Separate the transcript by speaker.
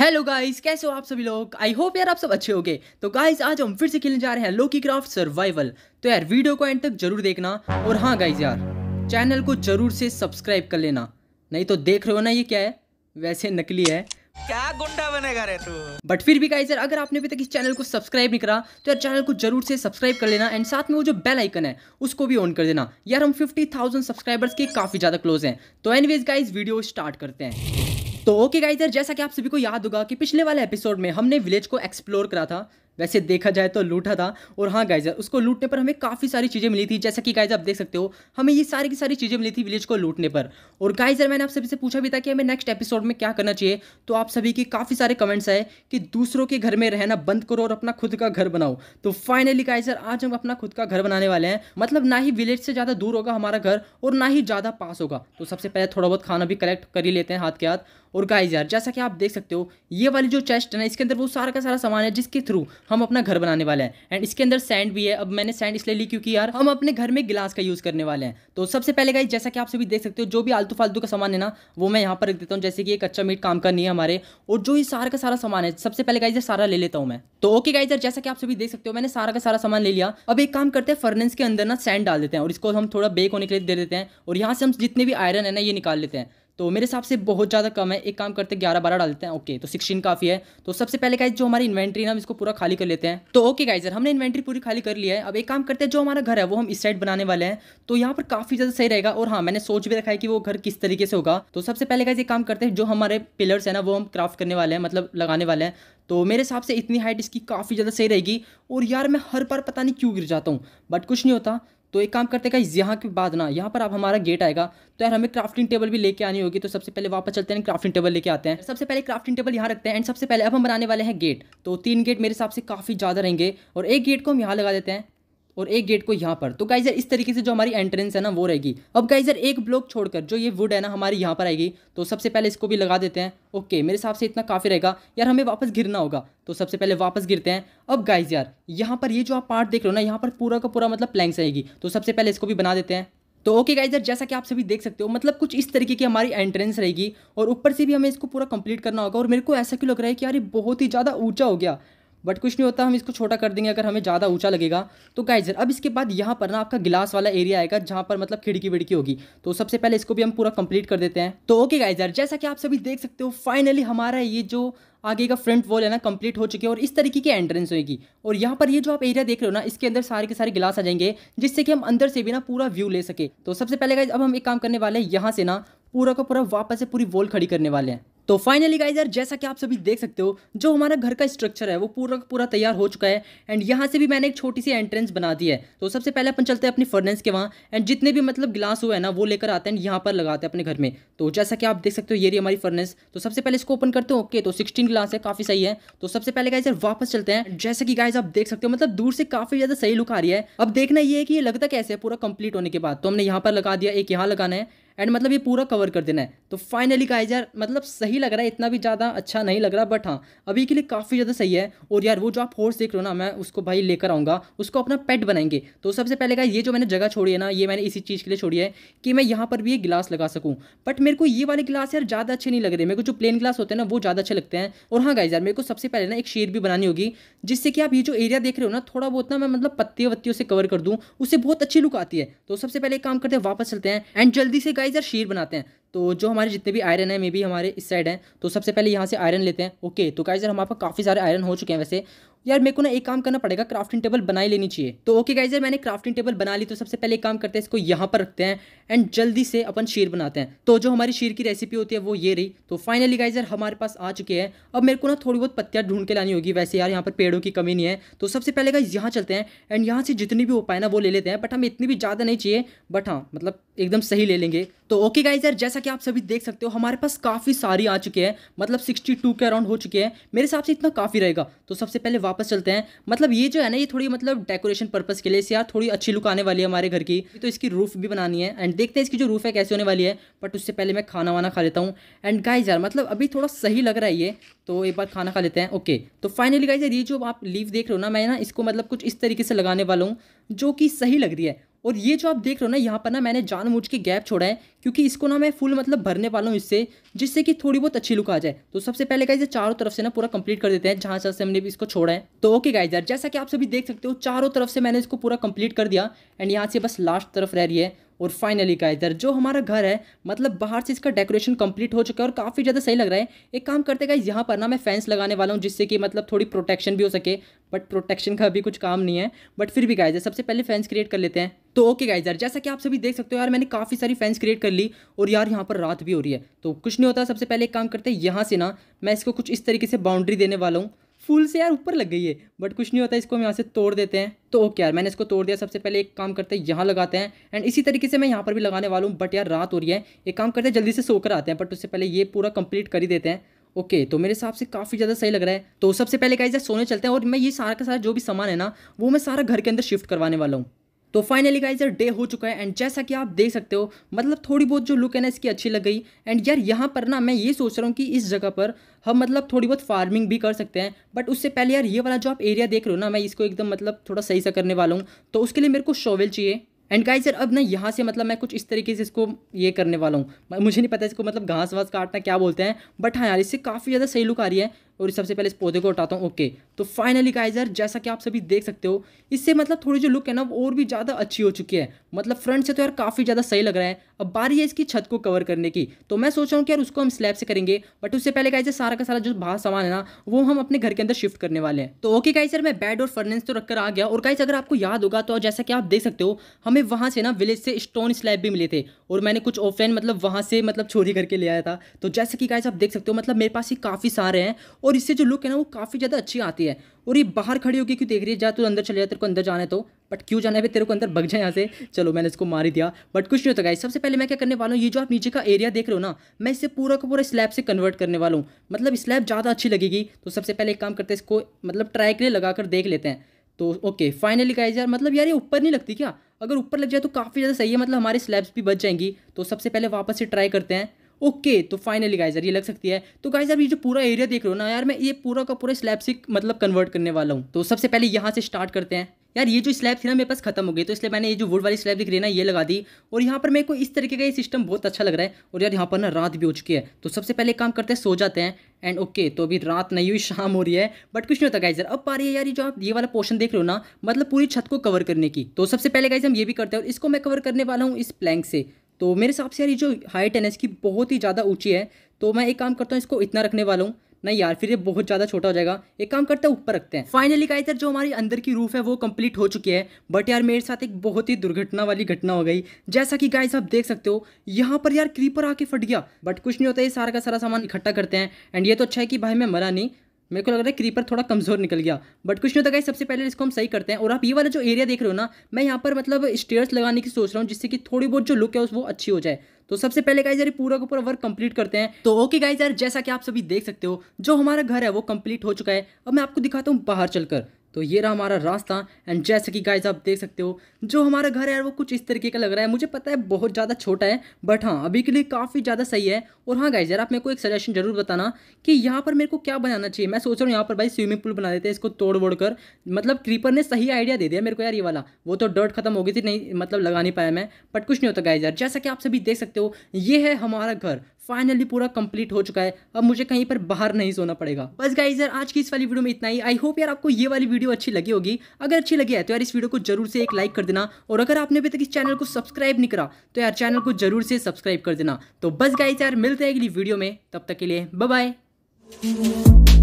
Speaker 1: hello guys कैसे हो आप सभी लोग आई होप यार आप सब अच्छे होगे तो गाइस आज हम फिर से खेलने जा रहे हैं लोकी क्राफ्ट सर्वाइवल तो यार वीडियो को एंड तक जरूर देखना और हाँ गाइस यार चैनल को जरूर से सब्सक्राइब कर लेना नहीं तो देख रहे हो ना ये क्या है वैसे नकली है क्या गुंडा बनेगा रे तू बट फिर भी गाइजर अगर आपने अभी तक इस चैनल को सब्सक्राइब नहीं करा तो यार चैनल को जरूर से सब्सक्राइब कर लेना एंड साथ में वो जो बेल आइकन है उसको भी ऑन कर देना यार हम फिफ्टी सब्सक्राइबर्स के काफ़ी ज़्यादा क्लोज हैं तो एनवेज गाइज वीडियो स्टार्ट करते हैं तो ओके गाइजर जैसा कि आप सभी को याद होगा कि पिछले वाले एपिसोड में हमने विलेज को एक्सप्लोर करा था वैसे देखा जाए तो लूटा था और हाँ गाइजर उसको लूटने पर हमें काफ़ी सारी चीज़ें मिली थी जैसा कि गाइजर आप देख सकते हो हमें ये सारी की सारी चीज़ें मिली थी विलेज को लूटने पर और गाइजर मैंने आप सभी से पूछा भी था कि हमें नेक्स्ट एपिसोड में क्या करना चाहिए तो आप सभी के काफ़ी सारे कमेंट्स आए कि दूसरों के घर में रहना बंद करो और अपना खुद का घर बनाओ तो फाइनली गाइजर आज हम अपना खुद का घर बनाने वाले हैं मतलब ना ही विलेज से ज़्यादा दूर होगा हमारा घर और ना ही ज़्यादा पास होगा तो सबसे पहले थोड़ा बहुत खाना भी कलेक्ट कर ही लेते हैं हाथ के हाथ और गाइजर जैसा कि आप देख सकते हो ये वाली जो चेस्ट है ना इसके अंदर वो सारा का सारा सामान है जिसके थ्रू हम अपना घर बनाने वाले हैं एंड इसके अंदर सैंड भी है अब मैंने सैंड इसलिए ली क्योंकि यार हम अपने घर में गिलास का यूज़ करने वाले हैं तो सबसे पहले गाई जैसा कि आप सभी देख सकते हो जो भी आलतू फालतू का सामान है ना वो मैं यहाँ पर रख देता हूँ जैसे कि एक अच्छा मीट काम का नहीं है हमारे और जो ये सारा का सारा सामान है सबसे पहले गाइजर सारा ले लेता हूँ मैं तो ओके गाइजर जैसा कि आप सभी देख सकते हो मैंने सारा का सारा सामान ले लिया अब एक काम करते हैं फर्नेस के अंदर ना सैंड डाल देते हैं और इसको हम थोड़ा बेक होने के लिए दे देते हैं और यहाँ से हम जितने भी आयरन है ना ये निकाल लेते हैं तो मेरे हिसाब से बहुत ज़्यादा कम है एक काम करते हैं ग्यारह बारह डालते हैं ओके तो सिक्सटीन काफ़ी है तो सबसे पहले गाइज जो हमारी इन्वेंट्री है हम इसको पूरा खाली कर लेते हैं तो ओके सर हमने इन्वेंट्री पूरी खाली कर लिया है अब एक काम करते हैं जो हमारा घर है वो हम इस साइड बनाने वाले हैं तो यहाँ पर काफ़ी ज़्यादा सही रहेगा और हाँ मैंने सोच भी रखा है कि वो घर किस तरीके से होगा तो सबसे पहले गाइज एक काम करते हैं जो हमारे पिलर्स हैं ना वो हम क्राफ्ट करने वाले हैं मतलब लगाने वाले हैं तो मेरे हिसाब से इतनी हाइट इसकी काफ़ी ज़्यादा सही रहेगी और यार मैं हर बार पता नहीं क्यों गिर जाता हूँ बट कुछ नहीं होता तो एक काम करते हैं यहाँ के बाद ना यहाँ पर आप हमारा गेट आएगा तो यार हमें क्राफ्टिंग टेबल भी लेके आनी होगी तो सबसे पहले वापस चलते हैं क्राफ्टिंग टेबल लेके आते हैं सबसे पहले क्राफ्टिंग टेबल यहाँ रखते हैं एंड सबसे पहले अब हम बनाने वाले हैं गेट तो तीन गेट मेरे हिसाब से काफ़ी ज़्यादा रहेंगे और एक गेट को हम यहाँ लगा देते हैं और एक गेट को यहाँ पर तो गाइजर इस तरीके से जो हमारी एंट्रेंस है ना वो रहेगी अब गाइजर एक ब्लॉक छोड़कर जो ये वुड है ना हमारी यहाँ पर आएगी तो सबसे पहले इसको भी लगा देते हैं ओके मेरे हिसाब से इतना काफ़ी रहेगा यार हमें वापस गिरना होगा तो सबसे पहले वापस गिरते हैं अब गाइज यार यहाँ पर ये जो आप पार्ट देख रहे हो ना यहाँ पर पूरा का पूरा मतलब प्लैंक्स आएगी तो सबसे पहले इसको भी बना देते हैं तो ओके गाइजर जैसा कि आप सभी देख सकते हो मतलब कुछ इस तरीके की हमारी एंट्रेंस रहेगी और ऊपर से भी हमें इसको पूरा कंप्लीट करना होगा और मेरे को ऐसा क्यों लग रहा है कि यार ये बहुत ही ज़्यादा ऊंचा हो गया बट कुछ नहीं होता हम इसको छोटा कर देंगे अगर हमें ज़्यादा ऊंचा लगेगा तो गाइजर अब इसके बाद यहाँ पर ना आपका गिलास वाला एरिया आएगा जहाँ पर मतलब खिड़की विड़की होगी तो सबसे पहले इसको भी हम पूरा कंप्लीट कर देते हैं तो ओके गाइजर जैसा कि आप सभी देख सकते हो फाइनली हमारा ये जो आगे का फ्रंट वॉल है ना कंप्लीट हो चुकी है और इस तरीके की एंट्रेंस होगी और यहाँ पर ये जो आप एरिया देख रहे हो ना इसके अंदर सारे के सारे गिलास आ जाएंगे जिससे कि हम अंदर से भी ना पूरा व्यू ले सके तो सबसे पहले गाइज अब हम एक काम करने वाले हैं यहाँ से ना पूरा का पूरा वापस से पूरी वॉल खड़ी करने वाले हैं तो फाइनली गाइज यार जैसा कि आप सभी देख सकते हो जो हमारा घर का स्ट्रक्चर है वो पूरा पूरा तैयार हो चुका है एंड यहाँ से भी मैंने एक छोटी सी एंट्रेंस बना दी है तो सबसे पहले अपन चलते हैं अपनी फर्नेस के वहाँ एंड जितने भी मतलब ग्लास हुए हैं ना वो लेकर आते हैं यहाँ पर लगाते हैं अपने घर में तो जैसा कि आप देख सकते हो ये रही हमारी फर्नेस तो सबसे पहले इसको ओपन करते हो ओके तो सिक्सटीन ग्लास है काफ़ी सही है तो सबसे पहले गाइज यार वापस चलते हैं जैसे कि गाइज आप देख सकते हो मतलब दूर से काफ़ी ज़्यादा सही लुक आ रही है अब देखना ये है कि ये लगता कैसे है पूरा कंप्लीट होने के बाद तो हमने यहाँ पर लगा दिया एक यहाँ लगाना है एंड मतलब ये पूरा कवर कर देना है तो फाइनली का यार मतलब सही लग रहा है इतना भी ज़्यादा अच्छा नहीं लग रहा बट हाँ अभी के लिए काफ़ी ज़्यादा सही है और यार वो जो आप हॉर्स देख रहे हो ना मैं उसको भाई लेकर आऊँगा उसको अपना पेट बनाएंगे तो सबसे पहले का ये जो मैंने जगह छोड़ी है ना ये मैंने इसी चीज़ के लिए छोड़ी है कि मैं यहाँ पर भी एक गिलास लगा सकूँ बट मेरे को ये वाले गिलास यार ज़्यादा अच्छे नहीं लग रहे मेरे को जो प्लेन गिलास होते हैं ना वो ज़्यादा अच्छे लगते हैं और हाँ गाई यार मेरे को सबसे पहले ना एक शेर भी बनानी होगी जिससे कि आप ये जो एरिया देख रहे हो ना थोड़ा बहुत ना मैं मतलब पत्तियों वत्तियों से कवर कर दूँ उससे बहुत अच्छी लुक आती है तो सबसे पहले एक काम करते हैं वापस चलते हैं एंड जल्दी से गाइजर शीर बनाते हैं तो जो हमारे जितने भी आयरन है मे भी हमारे इस साइड हैं तो सबसे पहले यहाँ से आयरन लेते हैं ओके तो गाइजर हमारे पास काफ़ी सारे आयरन हो चुके हैं वैसे यार मेरे को ना एक काम करना पड़ेगा क्राफ्टिंग टेबल बनाई लेनी चाहिए तो ओके गाइजर मैंने क्राफ्टिंग टेबल बना ली तो सबसे पहले एक काम करते हैं इसको यहाँ पर रखते हैं एंड जल्दी से अपन शीर बनाते हैं तो जो हमारी शीर की रेसिपी होती है वो ये रही तो फाइनली गाइजर हमारे पास आ चुके हैं अब मेरे को ना थोड़ी बहुत पत्तियाँ ढूंढ के लानी होगी वैसे यार यहाँ पर पेड़ों की कमी नहीं है तो सबसे पहले गाइज यहाँ चलते हैं एंड यहाँ से जितनी भी हो पाए ना वो ले लेते हैं बट हमें इतनी भी ज़्यादा नहीं चाहिए बट हाँ मतलब एकदम सही ले लेंगे तो ओके गाइज यार जैसा कि आप सभी देख सकते हो हमारे पास काफ़ी सारी आ चुके हैं मतलब 62 के अराउंड हो चुके हैं मेरे हिसाब से इतना काफ़ी रहेगा तो सबसे पहले वापस चलते हैं मतलब ये जो है ना ये थोड़ी मतलब डेकोरेशन पर्पज़ के लिए से यार थोड़ी अच्छी लुक आने वाली है हमारे घर की तो इसकी रूफ भी बनानी है एंड देखते हैं इसकी जो रूफ है कैसे होने वाली है बट उससे पहले मैं खाना वाना खा लेता हूँ एंड गाइज यार मतलब अभी थोड़ा सही लग रहा है ये तो एक बार खाना खा लेते हैं ओके तो फाइनली गाइज यार ये जो आप लीव देख रहे हो ना मैं ना इसको मतलब कुछ इस तरीके से लगाने वाला हूँ जो कि सही लग रही है और ये जो आप देख रहे हो ना यहाँ पर ना मैंने जानबूझ के गैप छोड़ा है क्योंकि इसको ना मैं फुल मतलब भरने वाला हूँ इससे जिससे कि थोड़ी बहुत अच्छी लुक आ जाए तो सबसे पहले गाइज चारों तरफ से ना पूरा कंप्लीट कर देते हैं जहाँ जहाँ से हमने भी इसको छोड़ा है तो ओके गाइज यार जैसा कि आप सभी देख सकते हो चारों तरफ से मैंने इसको पूरा कंप्लीट कर दिया एंड यहाँ से बस लास्ट तरफ रह रही है और फाइनली का इधर जो हमारा घर है मतलब बाहर से इसका डेकोरेशन कंप्लीट हो चुका है और काफ़ी ज़्यादा सही लग रहा है एक काम करते गाइज यहाँ पर ना मैं फैंस लगाने वाला हूँ जिससे कि मतलब थोड़ी प्रोटेक्शन भी हो सके बट प्रोटेक्शन का अभी कुछ काम नहीं है बट फिर भी गाइज सबसे पहले फैंस क्रिएट कर लेते हैं तो ओके गाइज यार जैसा कि आप सभी देख सकते हो यार मैंने काफ़ी सारी फैंस क्रिएट कर ली और यार यहाँ पर रात भी हो रही है तो कुछ नहीं होता सबसे पहले एक काम करते हैं यहाँ से ना मैं इसको कुछ इस तरीके से बाउंड्री देने वाला हूँ फुल से यार ऊपर लग गई है बट कुछ नहीं होता इसको हम यहाँ से तोड़ देते हैं तो ओके यार मैंने इसको तोड़ दिया सबसे पहले एक काम करते हैं यहाँ लगाते हैं एंड इसी तरीके से मैं यहाँ पर भी लगाने वाला हूँ बट यार रात हो रही है एक काम करते हैं जल्दी से सोकर आते हैं बट उससे पहले ये पूरा कंप्लीट कर ही देते हैं ओके okay, तो मेरे हिसाब से काफ़ी ज़्यादा सही लग रहा है तो सबसे पहले कहा यार सोने चलते हैं और मैं ये सारा का सारा जो भी सामान है ना वो मैं सारा घर के अंदर शिफ्ट करवाने वाला हूँ तो फाइनली गाइज यार डे हो चुका है एंड जैसा कि आप देख सकते हो मतलब थोड़ी बहुत जो लुक है ना इसकी अच्छी लग गई एंड यार यहाँ पर ना मैं ये सोच रहा हूँ कि इस जगह पर हम मतलब थोड़ी बहुत फार्मिंग भी कर सकते हैं बट उससे पहले यार ये वाला जो आप एरिया देख रहे हो ना मैं इसको एकदम मतलब थोड़ा सही सा करने वाला हूँ तो उसके लिए मेरे को शॉवेल चाहिए एंड गाइस यार अब ना यहाँ से मतलब मैं कुछ इस तरीके से इसको ये करने वाला हूँ मुझे नहीं पता इसको मतलब घास वास काटना क्या बोलते हैं बट हाँ यार इससे काफ़ी ज़्यादा सही लुक आ रही है और सबसे पहले इस पौधे को उठाता हूँ ओके तो फाइनली गाइजर जैसा कि आप सभी देख सकते हो इससे मतलब थोड़ी जो लुक है ना वो और भी ज़्यादा अच्छी हो चुकी है मतलब फ्रंट से तो यार काफ़ी ज़्यादा सही लग रहा है अब बारी है इसकी छत को कवर करने की तो मैं सोच रहा हूँ कि यार उसको हम स्लैब से करेंगे बट उससे पहले गाइजर सारा का सारा जो बाहर सामान है ना वो हम अपने घर के अंदर शिफ्ट करने वाले हैं तो ओके गाइजर मैं बेड और फर्नेस तो रखकर आ गया और गाइज अगर आपको याद होगा तो जैसा कि आप देख सकते हो हमें वहाँ से ना विलेज से स्टोन स्लैब भी मिले थे और मैंने कुछ ऑफलाइन मतलब वहाँ से मतलब चोरी करके ले आया था तो जैसे कि गाइस आप देख सकते हो मतलब मेरे पास ये काफ़ी सारे हैं और इससे जो लुक है ना वो काफ़ी ज़्यादा अच्छी आती है और ये बाहर खड़ी होगी क्यों देख रही है जा तू अंदर चले जाए तेरे को अंदर जाना है तो बट क्यों जाना है तेरे को अंदर बग जाए यहाँ से चलो मैंने इसको मारी दिया बट कुछ नहीं होता गाइस सबसे पहले मैं क्या करने वाला हूँ ये जो आप नीचे का एरिया देख रहे हो ना मैं इसे पूरा का पूरा स्लैब से कन्वर्ट करने वाला हूँ मतलब स्लैब ज़्यादा अच्छी लगेगी तो सबसे पहले एक काम करते हैं इसको मतलब ट्राई के लिए लगा कर देख लेते हैं तो ओके फाइनली गाइज यार मतलब यार ये ऊपर नहीं लगती क्या अगर ऊपर लग जाए तो काफ़ी ज़्यादा सही है मतलब हमारी स्लैब्स भी बच जाएंगी तो सबसे पहले वापस से ट्राई करते हैं ओके okay, तो फाइनली गाइजर ये लग सकती है तो गाइजर ये जो पूरा एरिया देख रहे हो ना यार मैं ये पूरा का पूरा स्लैब से मतलब कन्वर्ट करने वाला हूँ तो सबसे पहले यहाँ से स्टार्ट करते हैं यार ये जो स्लैब थी ना मेरे पास खत्म हो गई तो इसलिए मैंने ये जो वुड वाली स्लैब दिख रही है ना ये लगा दी और यहाँ पर मेरे को इस तरीके का ये सिस्टम बहुत अच्छा लग रहा है और यार यहाँ पर ना रात भी हो चुकी है तो सबसे पहले काम करते हैं सो जाते हैं एंड ओके okay, तो अभी रात नहीं हुई शाम हो रही है बट कुछ नहीं होता गाइजर अब पा रही है यार ये जो आप ये वाला पोर्शन देख रहे हो ना मतलब पूरी छत को कवर करने की तो सबसे पहले गाइज हम ये भी करते हैं और इसको मैं कवर करने वाला हूँ इस प्लैंक से तो मेरे हिसाब से यार ये जो हाइट है ना इसकी बहुत ही ज़्यादा ऊँची है तो मैं एक काम करता हूँ इसको इतना रखने वाला हूँ नहीं यार फिर ये बहुत ज़्यादा छोटा हो जाएगा एक काम करते हैं ऊपर रखते हैं फाइनली का जो हमारी अंदर की रूफ है वो कंप्लीट हो चुकी है बट यार मेरे साथ एक बहुत ही दुर्घटना वाली घटना हो गई जैसा कि गाइस आप देख सकते हो यहाँ पर यार क्रीपर आके फट गया बट कुछ नहीं होता ये सारा का सारा सामान इकट्ठा करते हैं एंड ये तो अच्छा है कि भाई मैं मरा नहीं मेरे को लग रहा है क्रीपर थोड़ा कमज़ोर निकल गया बट कुछ नहीं होता गाइस सबसे पहले इसको हम सही करते हैं और आप ये वाला जो एरिया देख रहे हो ना मैं यहाँ पर मतलब स्टेयर्स लगाने की सोच रहा हूँ जिससे कि थोड़ी बहुत जो लुक है वो अच्छी हो जाए तो सबसे पहले गाइस यार पूरा का पूरा वर्क कंप्लीट करते हैं तो ओके गाइस यार जैसा कि आप सभी देख सकते हो जो हमारा घर है वो कंप्लीट हो चुका है अब मैं आपको दिखाता हूँ बाहर चलकर तो ये रहा हमारा रास्ता एंड जैसे कि गाइज आप देख सकते हो जो हमारा घर है यार वो कुछ इस तरीके का लग रहा है मुझे पता है बहुत ज़्यादा छोटा है बट हाँ अभी के लिए काफ़ी ज़्यादा सही है और हाँ गाइज यार आप मेरे को एक सजेशन जरूर बताना कि यहाँ पर मेरे को क्या बनाना चाहिए मैं सोच रहा हूँ यहाँ पर भाई स्विमिंग पूल बना देते हैं इसको तोड़ वोड़ कर मतलब क्रीपर ने सही आइडिया दे दिया मेरे को यार ये वाला वो तो डर्ट खत्म हो गई थी नहीं मतलब लगा नहीं पाया मैं बट कुछ नहीं होता गाइज यार जैसा कि आप सभी देख सकते हो ये है हमारा घर फाइनली पूरा कंप्लीट हो चुका है अब मुझे कहीं पर बाहर नहीं सोना पड़ेगा बस गाइज यार आज की इस वाली वीडियो में इतना ही आई होप यार आपको ये वाली वीडियो अच्छी लगी होगी अगर अच्छी लगी है तो यार इस वीडियो को जरूर से एक लाइक कर देना और अगर आपने अभी तक इस चैनल को सब्सक्राइब नहीं करा तो यार चैनल को जरूर से सब्सक्राइब कर देना तो बस गाइज यार मिलते हैं अगली वीडियो में तब तक के लिए बाय